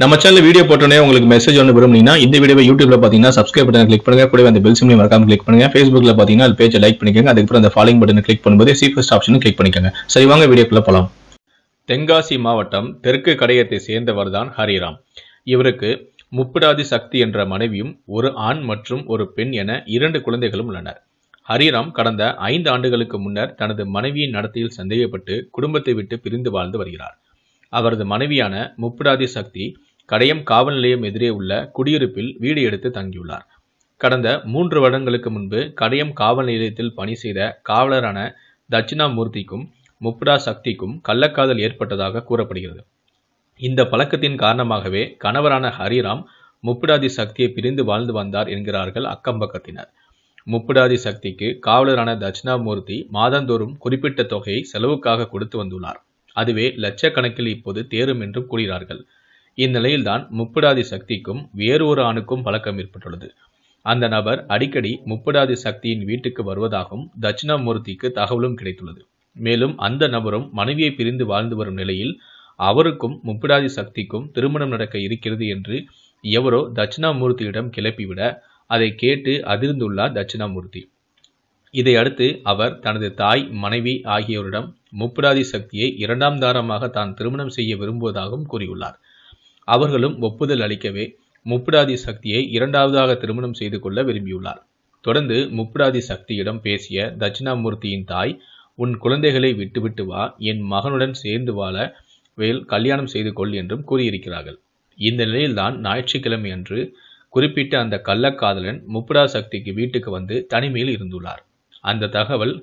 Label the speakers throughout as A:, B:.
A: நம்ம channel video போட்டோன்னே உங்களுக்கு மெசேஜ் ஒன்று விரும்புனீங்கன்னா இந்த வீடியோ யூடியூப்ல பார்த்தீங்கன்னா சப்ஸ்கிரைப் பட்டன் கிளிக் பண்ணுங்க கூட அந்த பெல் சிம்லையும் மறக்காம கிளிக் பண்ணுங்க ஃபேஸ்புக்ல பார்த்தீங்கன்னா அது பேஜை லைக் பண்ணிக்கோங்க அதுக்கப்புறம் அந்த ஃபாலோயிங் பட்டன் கிளிக் பண்ணும்போது சீஃபஸ்ட் ஆப்ஷனும் கிளிக் பண்ணிக்கோங்க சரி வாங்க வீடியோக்குள்ள போகலாம் தென்காசி மாவட்டம் தெற்கு கடையத்தை சேர்ந்தவர் தான் ஹரிராம் இவருக்கு முப்பிடாதி சக்தி என்ற மனைவியும் ஒரு ஆண் மற்றும் ஒரு பெண் என இரண்டு குழந்தைகளும் உள்ளனர் ஹரிராம் கடந்த ஐந்து ஆண்டுகளுக்கு முன்னர் தனது மனைவியின் நடத்தையில் சந்தேகப்பட்டு குடும்பத்தை விட்டு பிரிந்து வாழ்ந்து வருகிறார் அவரது மனைவியான முப்புடாதி சக்தி கடையம் காவல் நிலையம் எதிரே உள்ள குடியிருப்பில் வீடு எடுத்து தங்கியுள்ளார் கடந்த மூன்று வருடங்களுக்கு முன்பு கடையம் காவல் நிலையத்தில் பணி செய்த காவலரான தட்சிணாமூர்த்திக்கும் முப்புடா சக்திக்கும் கள்ளக்காதல் ஏற்பட்டதாக கூறப்படுகிறது இந்த பழக்கத்தின் காரணமாகவே கணவரான ஹரிராம் முப்புடாதி சக்தியை பிரிந்து வாழ்ந்து வந்தார் என்கிறார்கள் அக்கம்பக்கத்தினர் முப்புடாதி சக்திக்கு காவலரான தட்சிணாமூர்த்தி மாதந்தோறும் குறிப்பிட்ட தொகையை செலவுக்காக கொடுத்து வந்துள்ளார் அதுவே லட்சக்கணக்கில் இப்போது தேரும் என்றும் கூறுகிறார்கள் இந்நிலையில்தான் முப்படாதி சக்திக்கும் வேறு ஒரு ஆணுக்கும் பழக்கம் ஏற்பட்டுள்ளது அந்த நபர் அடிக்கடி முப்படாதி சக்தியின் வீட்டுக்கு வருவதாகவும் தட்சிணாமூர்த்திக்கு தகவலும் கிடைத்துள்ளது மேலும் அந்த நபரும் மனைவியை பிரிந்து வாழ்ந்து வரும் நிலையில் அவருக்கும் முப்படாதி சக்திக்கும் திருமணம் நடக்க இருக்கிறது என்று எவரோ தட்சிணாமூர்த்தியிடம் கிளப்பிவிட அதை கேட்டு அதிர்ந்துள்ளார் தட்சிணாமூர்த்தி இதையடுத்து அவர் தனது தாய் மனைவி ஆகியோரிடம் முப்புடாதி சக்தியை இரண்டாம் தாரமாக தான் திருமணம் செய்ய விரும்புவதாகவும் கூறியுள்ளார் அவர்களும் ஒப்புதல் அளிக்கவே முப்புடாதி சக்தியை இரண்டாவதாக திருமணம் செய்து கொள்ள விரும்பியுள்ளார் தொடர்ந்து முப்புடாதி சக்தியிடம் பேசிய தட்சிணாமூர்த்தியின் தாய் உன் குழந்தைகளை விட்டுவிட்டு வா என் மகனுடன் சேர்ந்து வாழ வேல் கல்யாணம் செய்து கொள் என்றும் கூறியிருக்கிறார்கள் இந்த நிலையில்தான் ஞாயிற்றுக்கிழமை அன்று குறிப்பிட்ட அந்த கள்ளக்காதலன் முப்புடா சக்திக்கு வீட்டுக்கு வந்து தனிமையில் இருந்துள்ளார் அந்த தகவல்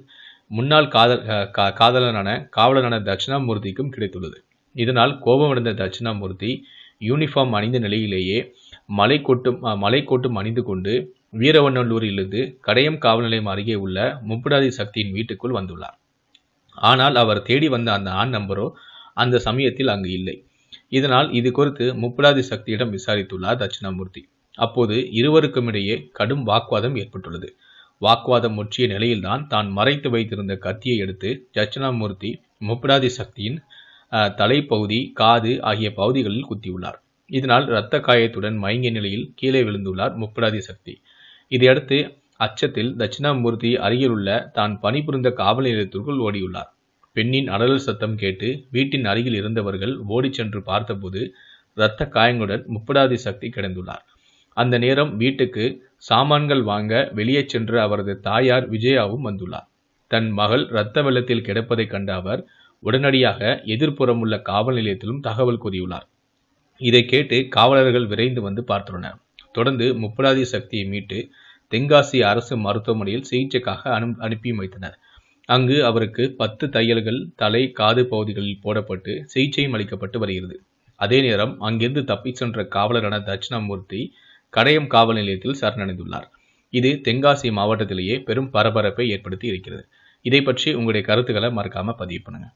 A: முன்னாள் காதல் காதலனான காவலனான தட்சிணாமூர்த்திக்கும் கிடைத்துள்ளது இதனால் கோபமடைந்த தட்சிணாமூர்த்தி யூனிஃபார்ம் அணிந்த நிலையிலேயே மலை கோட்டும் மலை கோட்டும் அணிந்து கொண்டு வீரவண்ணலூரிலிருந்து கடையம் காவல் நிலையம் அருகே உள்ள முப்படாதி சக்தியின் வீட்டுக்குள் வந்துள்ளார் ஆனால் அவர் தேடி வந்த அந்த ஆண் நம்பரோ அந்த சமயத்தில் அங்கு இல்லை இதனால் இது குறித்து முப்படாதி சக்தியிடம் விசாரித்துள்ளார் தட்சிணாமூர்த்தி அப்போது இருவருக்கும் இடையே கடும் வாக்குவாதம் ஏற்பட்டுள்ளது வாக்குவாதம் முற்றிய நிலையில்தான் தான் மறைத்து வைத்திருந்த கத்தியை எடுத்து தட்சிணாமூர்த்தி முப்படாதி சக்தியின் தலைப்பகுதி காது ஆகிய பகுதிகளில் குத்தியுள்ளார் இதனால் இரத்த காயத்துடன் மயங்கிய நிலையில் கீழே விழுந்துள்ளார் முப்படாதி சக்தி இதையடுத்து அச்சத்தில் தட்சிணாமூர்த்தி அருகிலுள்ள தான் பணிபுரிந்த காவல் நிலையத்திற்குள் ஓடியுள்ளார் பெண்ணின் அடலல் சத்தம் கேட்டு வீட்டின் அருகில் இருந்தவர்கள் ஓடிச் சென்று பார்த்தபோது இரத்த காயங்களுடன் முப்படாதி சக்தி கிடந்துள்ளார் அந்த நேரம் வீட்டுக்கு சாமான்கள் வாங்க வெளியே சென்ற அவரது தாயார் விஜயாவும் வந்துள்ளார் தன் மகள் இரத்த வெள்ளத்தில் கிடப்பதைக் கண்ட அவர் உடனடியாக எதிர்ப்புறம் உள்ள காவல் நிலையத்திலும் தகவல் கூறியுள்ளார் இதை கேட்டு காவலர்கள் விரைந்து வந்து பார்த்துள்ளனர் தொடர்ந்து முப்படாதி சக்தியை மீட்டு தென்காசி அரசு மருத்துவமனையில் சிகிச்சைக்காக அனு அனுப்பி வைத்தனர் அங்கு அவருக்கு பத்து தையல்கள் தலை காது பகுதிகளில் போடப்பட்டு சிகிச்சையும் அளிக்கப்பட்டு வருகிறது அதே நேரம் அங்கிருந்து தப்பிச் சென்ற காவலரான தட்சிணாமூர்த்தி கடையம் காவல் நிலையத்தில் சரணடைந்துள்ளார் இது தென்காசி மாவட்டத்திலேயே பெரும் பரபரப்பை ஏற்படுத்தி இருக்கிறது இதை பற்றி உங்களுடைய கருத்துக்களை மறக்காம பதிவு பண்ணுங்க